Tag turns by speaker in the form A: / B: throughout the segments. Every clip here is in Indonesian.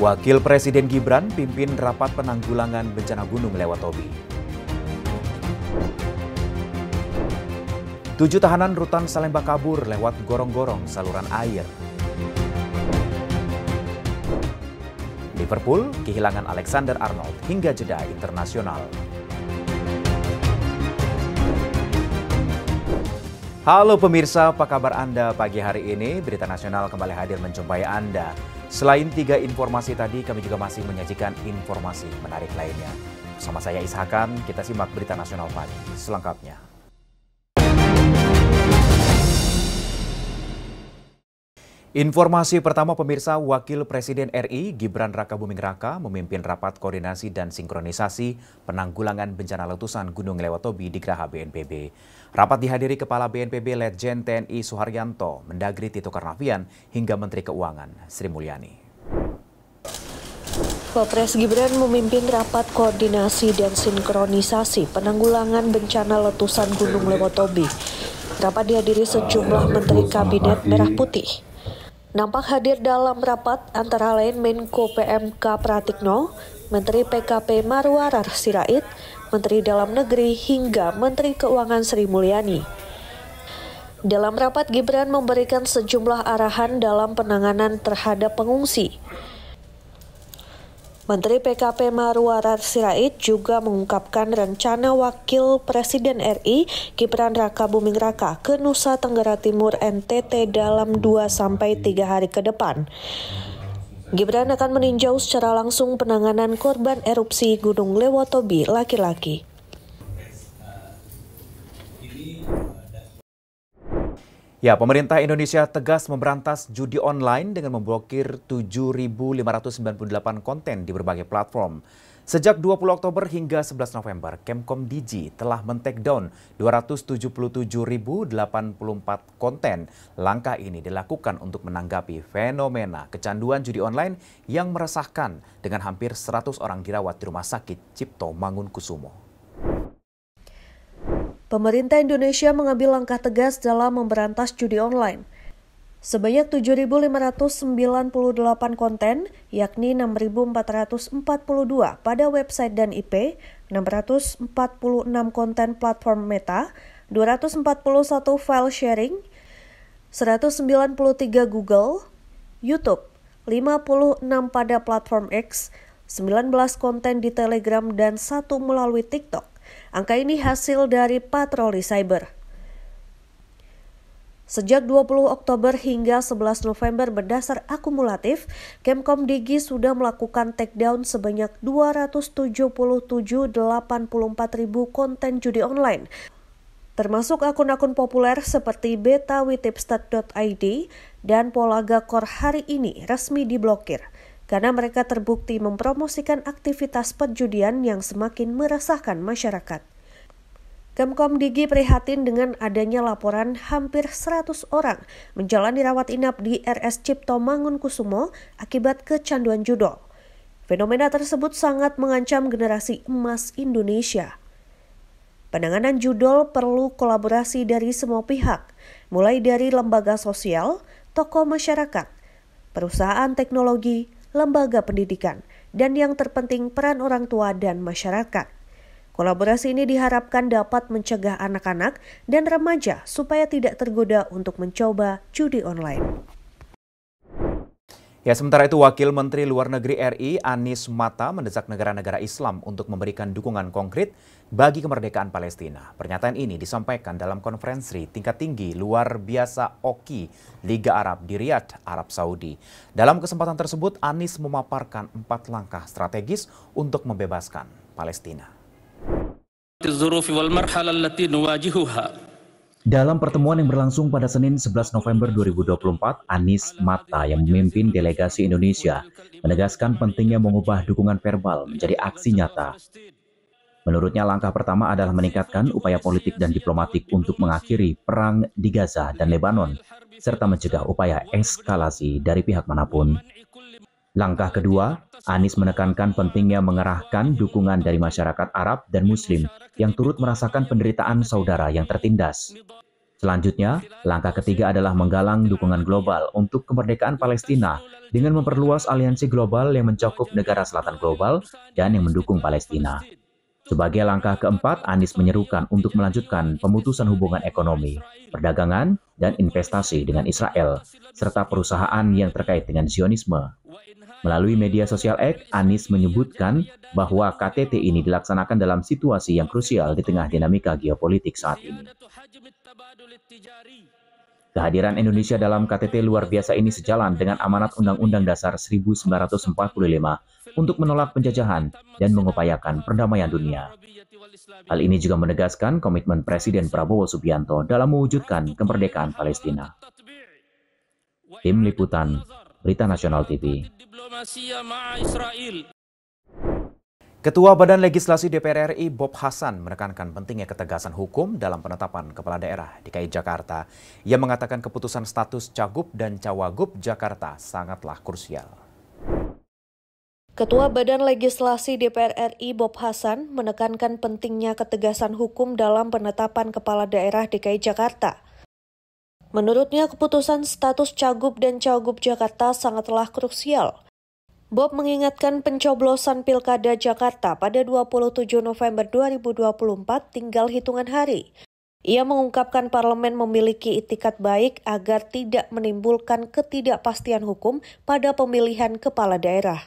A: Wakil Presiden Gibran pimpin rapat penanggulangan bencana gunung lewat Tobi. Tujuh tahanan rutan Salemba kabur lewat gorong-gorong saluran air. Liverpool kehilangan Alexander Arnold hingga jeda internasional. Halo pemirsa, apa kabar Anda pagi hari ini? Berita Nasional kembali hadir menjumpai Anda. Selain tiga informasi tadi, kami juga masih menyajikan informasi menarik lainnya. Bersama saya Ishakan, kita simak berita nasional pagi selengkapnya. Informasi pertama pemirsa Wakil Presiden RI Gibran Raka Buming Raka memimpin rapat koordinasi dan sinkronisasi penanggulangan bencana letusan Gunung Lewatobi di Graha BNPB. Rapat dihadiri Kepala BNPB Letjen TNI Suharyanto, Mendagri Tito Karnavian, hingga Menteri Keuangan Sri Mulyani.
B: Kopres Gibran memimpin rapat koordinasi dan sinkronisasi penanggulangan bencana letusan Gunung Lewotobi. Rapat dihadiri sejumlah menteri kabinet merah putih. Nampak hadir dalam rapat antara lain Menko PMK Pratikno, Menteri PKP Marwarar Sirait, Menteri Dalam Negeri, hingga Menteri Keuangan Sri Mulyani. Dalam rapat, Gibran memberikan sejumlah arahan dalam penanganan terhadap pengungsi. Menteri PKP Marwarar Sirait juga mengungkapkan rencana Wakil Presiden RI Gibran Raka Buming Raka ke Nusa Tenggara Timur NTT dalam 2-3 hari ke depan. Gibran akan meninjau secara langsung penanganan korban erupsi Gunung Lewotobi laki-laki.
A: Ya, pemerintah Indonesia tegas memberantas judi online dengan memblokir 7.598 konten di berbagai platform. Sejak 20 Oktober hingga 11 November, Kemkom Digi telah men-take down 277.084 konten. Langkah ini dilakukan untuk menanggapi fenomena kecanduan judi online yang meresahkan dengan hampir 100 orang dirawat di Rumah Sakit Cipto Mangunkusumo.
B: Pemerintah Indonesia mengambil langkah tegas dalam memberantas judi online. Sebanyak 7.598 konten, yakni 6.442 pada website dan IP, 646 konten platform Meta, 241 file sharing, 193 Google, YouTube, 56 pada platform X, 19 konten di Telegram, dan satu melalui TikTok. Angka ini hasil dari patroli cyber. Sejak 20 Oktober hingga 11 November berdasar akumulatif, Kemkom Digi sudah melakukan takedown sebanyak 277.84.000 konten judi online termasuk akun-akun populer seperti betawitipstat.id dan Polagakor hari ini resmi diblokir karena mereka terbukti mempromosikan aktivitas perjudian yang semakin meresahkan masyarakat. Kemkom Digi prihatin dengan adanya laporan hampir 100 orang menjalani rawat inap di RS Cipto Mangunkusumo akibat kecanduan judol. Fenomena tersebut sangat mengancam generasi emas Indonesia. Penanganan judol perlu kolaborasi dari semua pihak, mulai dari lembaga sosial, tokoh masyarakat, perusahaan teknologi, lembaga pendidikan, dan yang terpenting peran orang tua dan masyarakat. Kolaborasi ini diharapkan dapat mencegah anak-anak dan remaja supaya tidak tergoda untuk mencoba judi online.
A: Ya, sementara itu Wakil Menteri Luar Negeri RI Anies Mata mendesak negara-negara Islam untuk memberikan dukungan konkret bagi kemerdekaan Palestina. Pernyataan ini disampaikan dalam konferensi tingkat tinggi luar biasa OKI Liga Arab di Riyadh, Arab Saudi. Dalam kesempatan tersebut, Anies memaparkan empat langkah strategis untuk membebaskan Palestina. Dalam pertemuan yang berlangsung pada Senin 11 November 2024, Anies Mata yang memimpin delegasi Indonesia menegaskan pentingnya mengubah dukungan verbal menjadi aksi nyata. Menurutnya langkah pertama adalah meningkatkan upaya politik dan diplomatik untuk mengakhiri perang di Gaza dan Lebanon, serta mencegah upaya eskalasi dari pihak manapun. Langkah kedua, Anies menekankan pentingnya mengerahkan dukungan dari masyarakat Arab dan Muslim yang turut merasakan penderitaan saudara yang tertindas. Selanjutnya, langkah ketiga adalah menggalang dukungan global untuk kemerdekaan Palestina dengan memperluas aliansi global yang mencakup negara selatan global dan yang mendukung Palestina. Sebagai langkah keempat, Anies menyerukan untuk melanjutkan pemutusan hubungan ekonomi, perdagangan, dan investasi dengan Israel, serta perusahaan yang terkait dengan Zionisme. Melalui media sosial X, Anies menyebutkan bahwa KTT ini dilaksanakan dalam situasi yang krusial di tengah dinamika geopolitik saat ini. Kehadiran Indonesia dalam KTT luar biasa ini sejalan dengan amanat Undang-Undang Dasar 1945 untuk menolak penjajahan dan mengupayakan perdamaian dunia. Hal ini juga menegaskan komitmen Presiden Prabowo Subianto dalam mewujudkan kemerdekaan Palestina. Tim Liputan Berita Nasional TV. Ketua Badan Legislasi DPR RI Bob Hasan menekankan pentingnya ketegasan hukum dalam penetapan kepala daerah DKI Jakarta. Ia mengatakan keputusan status Cagup dan Cawagup Jakarta sangatlah krusial.
B: Ketua Badan Legislasi DPR RI Bob Hasan menekankan pentingnya ketegasan hukum dalam penetapan kepala daerah DKI Jakarta. Menurutnya keputusan status Cagup dan Cagup Jakarta sangatlah krusial. Bob mengingatkan pencoblosan Pilkada Jakarta pada 27 November 2024 tinggal hitungan hari. Ia mengungkapkan parlemen memiliki itikat baik agar tidak menimbulkan ketidakpastian hukum pada pemilihan kepala daerah.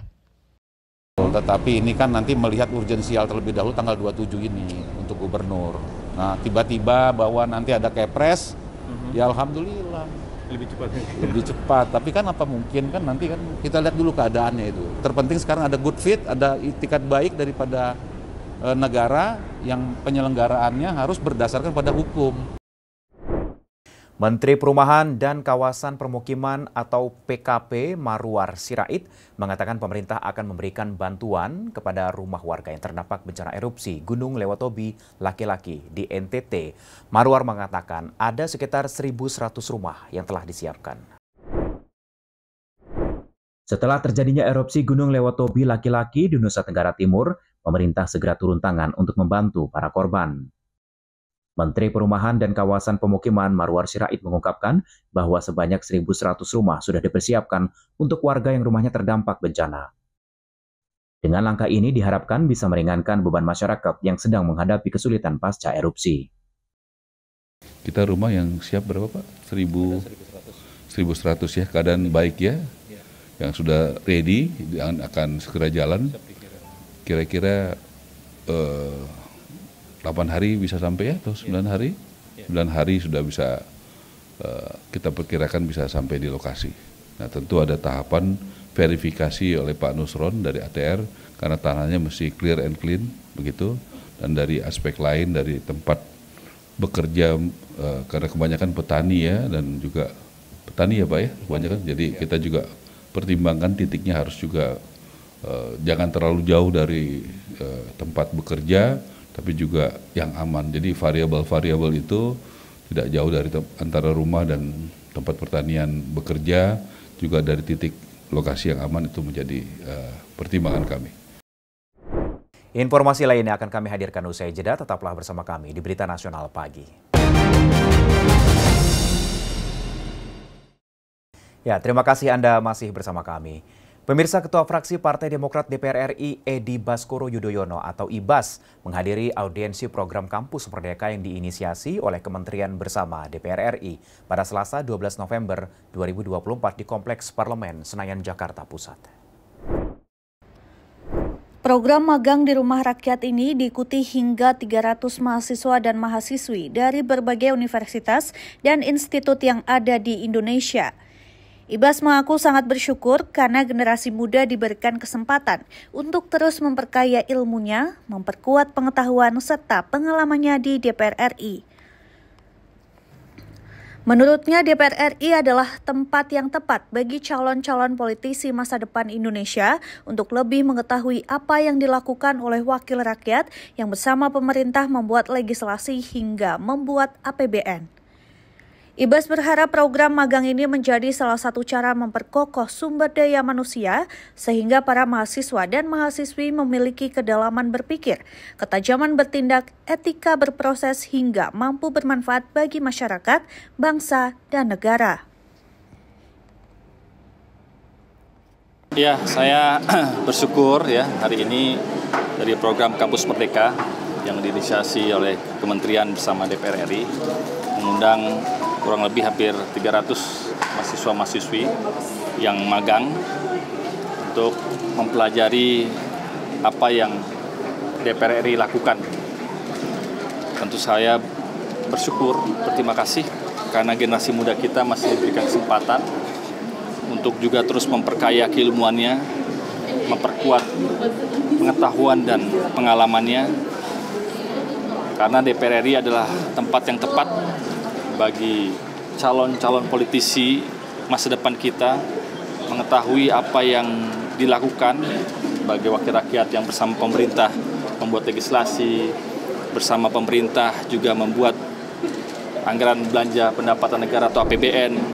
C: Tetapi ini kan nanti melihat urgensial terlebih dahulu tanggal 27 ini untuk gubernur. Nah, tiba-tiba bahwa nanti ada kepres, Ya alhamdulillah. Lebih cepat. Lebih cepat. Tapi kan apa mungkin kan nanti kan kita lihat dulu keadaannya itu. Terpenting sekarang ada good fit, ada itikat baik daripada eh, negara yang penyelenggaraannya harus berdasarkan pada hukum.
A: Menteri Perumahan dan Kawasan Permukiman atau PKP Maruar Sirait mengatakan pemerintah akan memberikan bantuan kepada rumah warga yang terdampak bencana erupsi Gunung Lewatobi laki-laki di NTT. Maruar mengatakan ada sekitar 1.100 rumah yang telah disiapkan. Setelah terjadinya erupsi Gunung Lewatobi laki-laki di Nusa Tenggara Timur, pemerintah segera turun tangan untuk membantu para korban. Menteri Perumahan dan Kawasan Pemukiman Marwar Sirait mengungkapkan bahwa sebanyak 1.100 rumah sudah dipersiapkan untuk warga yang rumahnya terdampak bencana. Dengan langkah ini diharapkan bisa meringankan beban masyarakat yang sedang
C: menghadapi kesulitan pasca erupsi. Kita rumah yang siap berapa Pak? 1.100 ya, keadaan baik ya, yang sudah ready, yang akan segera jalan. Kira-kira eh, 8 hari bisa sampai ya atau 9 iya. hari? Yeah. Iya. 9 hari sudah bisa eh, kita perkirakan bisa sampai di lokasi. Nah, tentu ada tahapan verifikasi oleh Pak Nusron dari ATR karena tanahnya mesti clear and clean begitu dan dari aspek lain dari tempat bekerja eh, karena kebanyakan petani ya dan juga petani ya Pak ya kebanyakan jadi iya. kita juga pertimbangkan titiknya harus juga eh, jangan terlalu jauh dari tempat bekerja tapi juga yang aman. Jadi variabel-variabel itu tidak jauh dari antara rumah dan tempat pertanian bekerja juga dari titik lokasi yang aman itu menjadi uh, pertimbangan kami.
A: Informasi lainnya akan kami hadirkan usai jeda. Tetaplah bersama kami di Berita Nasional Pagi. Ya, terima kasih Anda masih bersama kami. Pemirsa Ketua Fraksi Partai Demokrat DPR RI Edi Baskoro Yudhoyono atau IBAS menghadiri audiensi program Kampus Merdeka yang diinisiasi oleh Kementerian Bersama DPR RI pada Selasa 12 November 2024 di Kompleks Parlemen Senayan Jakarta Pusat.
B: Program magang di rumah rakyat ini diikuti hingga 300 mahasiswa dan mahasiswi dari berbagai universitas dan institut yang ada di Indonesia. Ibas mengaku sangat bersyukur karena generasi muda diberikan kesempatan untuk terus memperkaya ilmunya, memperkuat pengetahuan serta pengalamannya di DPR RI. Menurutnya DPR RI adalah tempat yang tepat bagi calon-calon politisi masa depan Indonesia untuk lebih mengetahui apa yang dilakukan oleh wakil rakyat yang bersama pemerintah membuat legislasi hingga membuat APBN. Ibas berharap program magang ini menjadi salah satu cara memperkokoh sumber daya manusia sehingga para mahasiswa dan mahasiswi memiliki kedalaman berpikir, ketajaman bertindak, etika berproses hingga mampu bermanfaat bagi masyarakat, bangsa, dan negara.
C: Ya, saya bersyukur ya hari ini dari program Kampus Merdeka yang diinisiasi oleh Kementerian bersama DPR RI mengundang kurang lebih hampir 300 mahasiswa-mahasiswi yang magang untuk mempelajari apa yang DPR RI lakukan. Tentu saya bersyukur, berterima kasih karena generasi muda kita masih diberikan kesempatan untuk juga terus memperkaya keilmuannya, memperkuat pengetahuan dan pengalamannya. Karena DPR RI adalah tempat yang tepat bagi calon-calon politisi masa depan kita mengetahui apa yang dilakukan bagi wakil rakyat yang bersama pemerintah membuat legislasi bersama pemerintah juga membuat anggaran belanja pendapatan negara atau APBN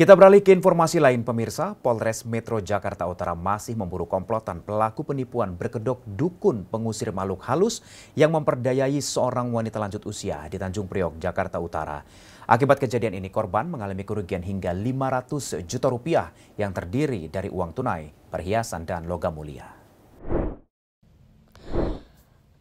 A: kita beralih ke informasi lain pemirsa, Polres Metro Jakarta Utara masih memburu komplotan pelaku penipuan berkedok dukun pengusir makhluk halus yang memperdayai seorang wanita lanjut usia di Tanjung Priok, Jakarta Utara. Akibat kejadian ini korban mengalami kerugian hingga 500 juta rupiah yang terdiri dari uang tunai, perhiasan dan logam mulia.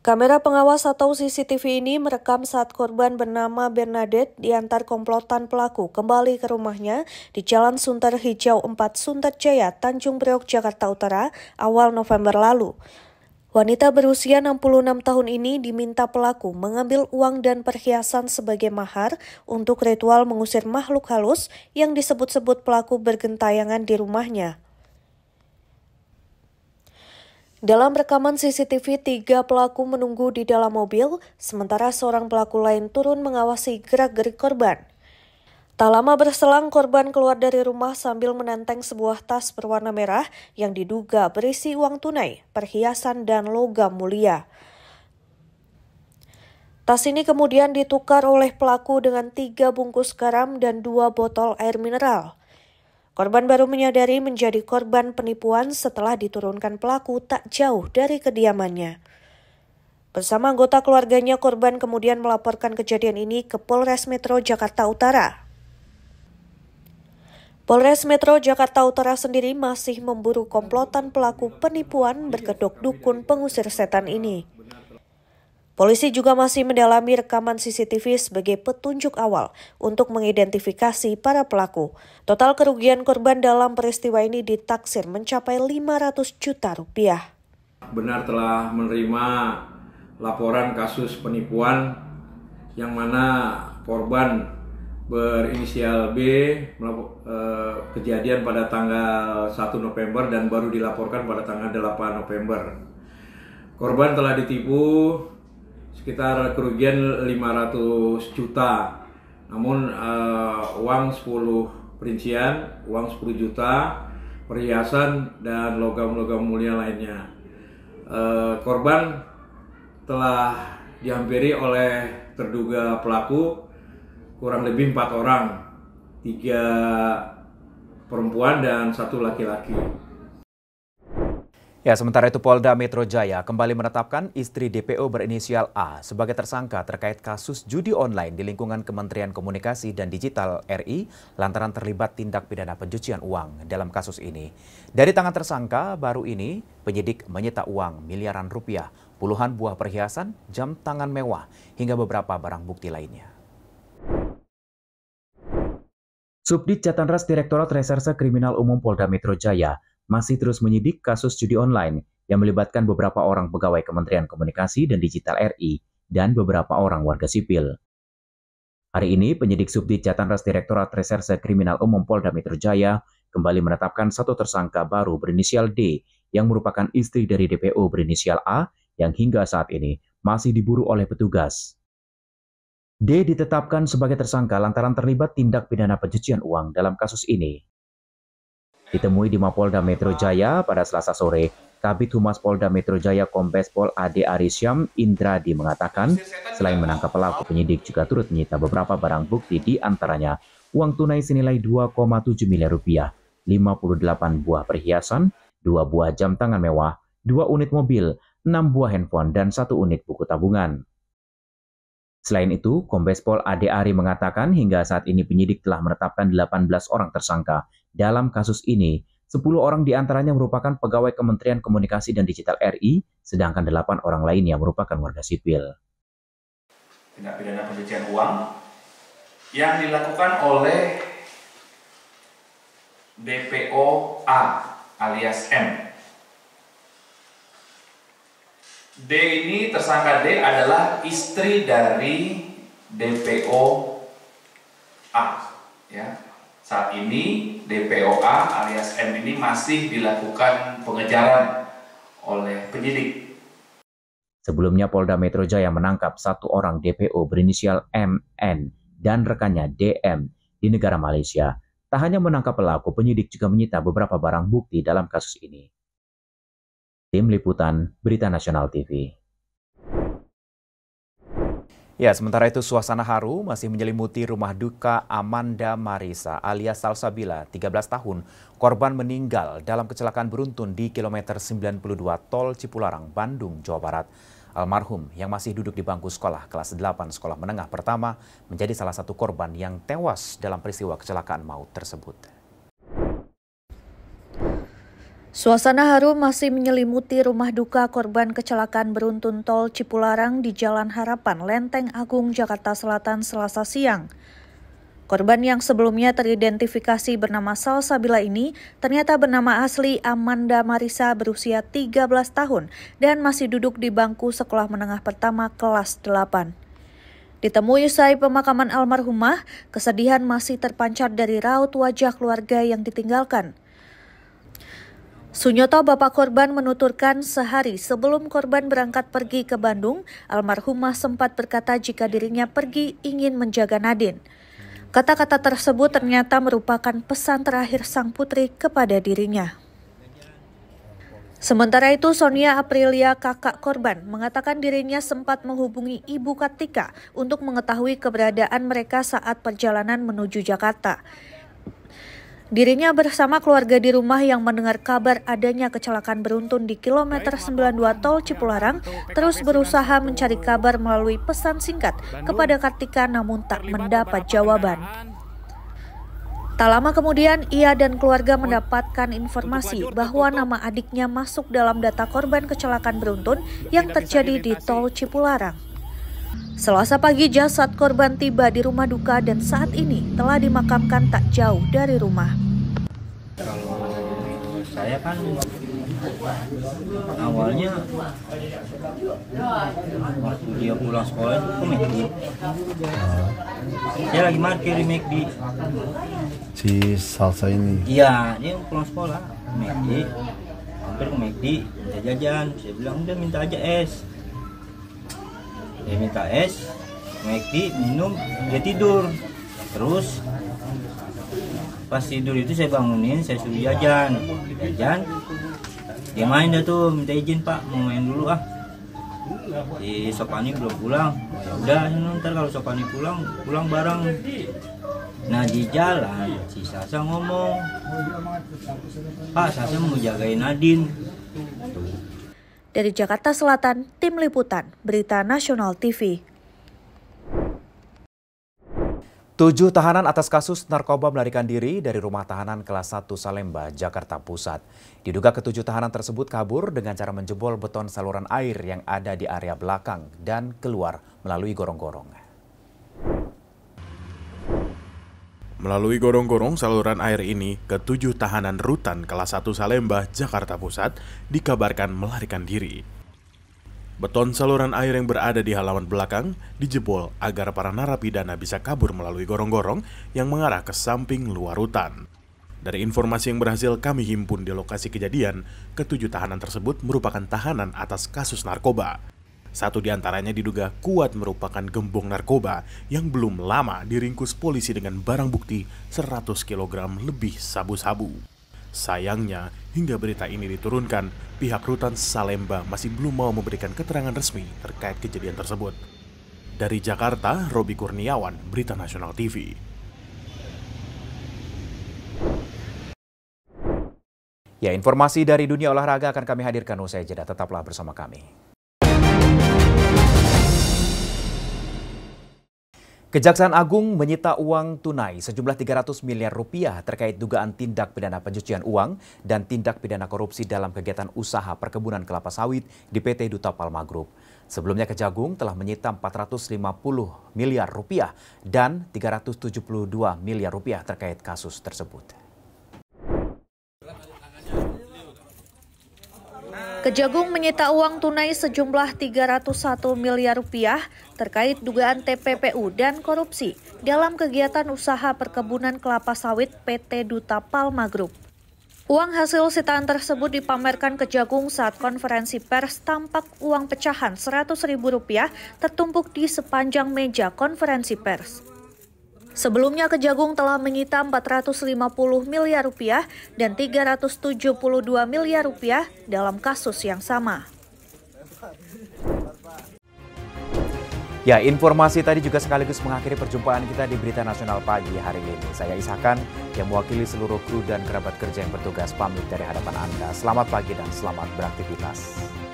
B: Kamera pengawas atau CCTV ini merekam saat korban bernama Bernadette diantar komplotan pelaku kembali ke rumahnya di Jalan Sunter Hijau 4 Sunter Jaya, Tanjung Priok, Jakarta Utara awal November lalu. Wanita berusia 66 tahun ini diminta pelaku mengambil uang dan perhiasan sebagai mahar untuk ritual mengusir makhluk halus yang disebut-sebut pelaku bergentayangan di rumahnya. Dalam rekaman CCTV, tiga pelaku menunggu di dalam mobil, sementara seorang pelaku lain turun mengawasi gerak-gerik korban. Tak lama berselang, korban keluar dari rumah sambil menenteng sebuah tas berwarna merah yang diduga berisi uang tunai, perhiasan, dan logam mulia. Tas ini kemudian ditukar oleh pelaku dengan tiga bungkus garam dan dua botol air mineral. Korban baru menyadari menjadi korban penipuan setelah diturunkan pelaku tak jauh dari kediamannya. Bersama anggota keluarganya, korban kemudian melaporkan kejadian ini ke Polres Metro Jakarta Utara. Polres Metro Jakarta Utara sendiri masih memburu komplotan pelaku penipuan berkedok dukun pengusir setan ini. Polisi juga masih mendalami rekaman CCTV sebagai petunjuk awal untuk mengidentifikasi para pelaku. Total kerugian korban dalam peristiwa ini ditaksir mencapai 500 juta rupiah.
A: Benar telah menerima
C: laporan kasus penipuan yang mana korban berinisial B eh, kejadian pada tanggal 1 November
A: dan baru dilaporkan pada tanggal 8 November. Korban telah ditipu
C: sekitar kerugian 500 juta. Namun uh, uang 10 perincian, uang 10 juta, perhiasan
A: dan logam-logam mulia lainnya. Uh, korban telah dihampiri oleh terduga pelaku kurang lebih empat orang, tiga perempuan dan satu laki-laki. Ya, sementara itu Polda Metro Jaya kembali menetapkan istri DPO berinisial A sebagai tersangka terkait kasus judi online di lingkungan Kementerian Komunikasi dan Digital RI lantaran terlibat tindak pidana pencucian uang dalam kasus ini. Dari tangan tersangka baru ini, penyidik menyita uang miliaran rupiah, puluhan buah perhiasan, jam tangan mewah, hingga beberapa barang bukti lainnya. Subdit Jatanras Direktorat Reserse Kriminal Umum Polda Metro Jaya masih terus menyidik kasus judi online yang melibatkan beberapa orang pegawai Kementerian Komunikasi dan Digital RI dan beberapa orang warga sipil. Hari ini, penyidik Subdit Jatanras Direktorat Reserse Kriminal Umum Polda Metro Jaya kembali menetapkan satu tersangka baru berinisial D yang merupakan istri dari DPO berinisial A yang hingga saat ini masih diburu oleh petugas. D ditetapkan sebagai tersangka lantaran terlibat tindak pidana pencucian uang dalam kasus ini. Ditemui di Mapolda Metro Jaya pada Selasa sore, Kabit Humas Polda Metro Jaya Kombes Pol Ade Arisyam Indradi mengatakan, selain menangkap pelaku, penyidik juga turut menyita beberapa barang bukti di antaranya uang tunai senilai 2,7 miliar rupiah, 58 buah perhiasan, 2 buah jam tangan mewah, 2 unit mobil, 6 buah handphone, dan 1 unit buku tabungan. Selain itu, Kombes Pol Ade Ari mengatakan hingga saat ini penyidik telah menetapkan 18 orang tersangka dalam kasus ini. 10 orang diantaranya merupakan pegawai Kementerian Komunikasi dan Digital RI, sedangkan 8 orang lainnya merupakan warga sipil.
C: Tindak pidana pencucian uang yang dilakukan oleh DPO A alias M. D ini tersangka D adalah istri dari DPO A ya saat ini DPOA alias M ini masih dilakukan pengejaran oleh penyidik.
A: Sebelumnya Polda Metro Jaya menangkap satu orang DPO berinisial MN dan rekannya DM di negara Malaysia. Tak hanya menangkap pelaku, penyidik juga menyita beberapa barang bukti dalam kasus ini. Tim Liputan Berita Nasional TV Ya, sementara itu suasana haru masih menyelimuti rumah duka Amanda Marisa alias Salsabila, 13 tahun, korban meninggal dalam kecelakaan beruntun di kilometer 92 Tol Cipularang, Bandung, Jawa Barat. Almarhum yang masih duduk di bangku sekolah kelas 8 sekolah menengah pertama menjadi salah satu korban yang tewas dalam peristiwa kecelakaan maut tersebut.
B: Suasana haru masih menyelimuti rumah duka korban kecelakaan beruntun tol Cipularang di Jalan Harapan, Lenteng Agung, Jakarta Selatan, Selasa siang. Korban yang sebelumnya teridentifikasi bernama Salsabila ini ternyata bernama asli Amanda Marisa berusia 13 tahun dan masih duduk di bangku sekolah menengah pertama kelas 8. Ditemui usai pemakaman almarhumah, kesedihan masih terpancar dari raut wajah keluarga yang ditinggalkan – Sunyoto bapak korban menuturkan sehari sebelum korban berangkat pergi ke Bandung, almarhumah sempat berkata jika dirinya pergi ingin menjaga Nadine. Kata-kata tersebut ternyata merupakan pesan terakhir sang putri kepada dirinya. Sementara itu, Sonia Aprilia, kakak korban, mengatakan dirinya sempat menghubungi Ibu Katika untuk mengetahui keberadaan mereka saat perjalanan menuju Jakarta. Dirinya bersama keluarga di rumah yang mendengar kabar adanya kecelakaan beruntun di kilometer 92 tol Cipularang terus berusaha mencari kabar melalui pesan singkat kepada Kartika namun tak mendapat jawaban. Tak lama kemudian, ia dan keluarga mendapatkan informasi bahwa nama adiknya masuk dalam data korban kecelakaan beruntun yang terjadi di tol Cipularang. Selasa pagi jasad korban tiba di rumah duka dan saat ini telah dimakamkan tak jauh dari rumah.
C: Kalau saya kan awalnya waktu dia pulang sekolah itu ke McD oh. dia lagi parkir di McD si salsa ini iya dia pulang sekolah McD hampir ke McD minta jajan saya bilang udah minta aja es dia minta es ngeki minum dia tidur terus pas tidur itu saya bangunin saya suruh jajan jajan dia main dah tuh minta izin pak mau main dulu ah di Sopani belum pulang oh, ya udah ntar kalau Sopani pulang pulang bareng nah di jalan si Sasa ngomong Pak Sasa mau jagain Nadin. tuh
B: dari Jakarta Selatan, Tim Liputan, Berita Nasional TV.
A: Tujuh tahanan atas kasus narkoba melarikan diri dari rumah tahanan kelas 1 Salemba, Jakarta Pusat. Diduga ketujuh tahanan tersebut kabur dengan cara menjebol beton saluran air yang ada di area belakang dan keluar melalui gorong-gorong. Melalui gorong-gorong saluran air ini, ketujuh tahanan rutan kelas 1 Salemba, Jakarta Pusat, dikabarkan melarikan diri. Beton saluran air yang berada di halaman belakang dijebol agar para narapidana bisa kabur melalui gorong-gorong yang mengarah ke samping luar rutan. Dari informasi yang berhasil kami himpun di lokasi kejadian, ketujuh tahanan tersebut merupakan tahanan atas kasus narkoba. Satu di antaranya diduga kuat merupakan gembong narkoba yang belum lama diringkus polisi dengan barang bukti 100 kg lebih sabu-sabu. Sayangnya, hingga berita ini diturunkan, pihak rutan Salemba masih belum mau memberikan keterangan resmi terkait kejadian tersebut. Dari Jakarta, Robi Kurniawan, Berita Nasional TV. Ya, informasi dari dunia olahraga akan kami hadirkan usai jeda. Tetaplah bersama kami. Kejaksaan Agung menyita uang tunai sejumlah 300 miliar rupiah terkait dugaan tindak pidana pencucian uang dan tindak pidana korupsi dalam kegiatan usaha perkebunan kelapa sawit di PT Duta Palma Group. Sebelumnya Kejagung telah menyita 450 miliar rupiah dan 372 miliar rupiah terkait kasus tersebut.
B: Kejagung menyita uang tunai sejumlah 301 miliar rupiah terkait dugaan TPPU dan korupsi dalam kegiatan usaha perkebunan kelapa sawit PT Duta Palma Group. Uang hasil sitaan tersebut dipamerkan Kejagung saat konferensi pers tampak uang pecahan Rp100.000 tertumpuk di sepanjang meja konferensi pers. Sebelumnya Kejagung telah menyita 450 miliar rupiah dan 372 miliar rupiah dalam kasus yang sama.
A: Ya, informasi tadi juga sekaligus mengakhiri perjumpaan kita di Berita Nasional pagi hari ini. Saya Isakan yang mewakili seluruh kru dan kerabat kerja yang bertugas pamit dari hadapan Anda. Selamat pagi dan selamat beraktivitas.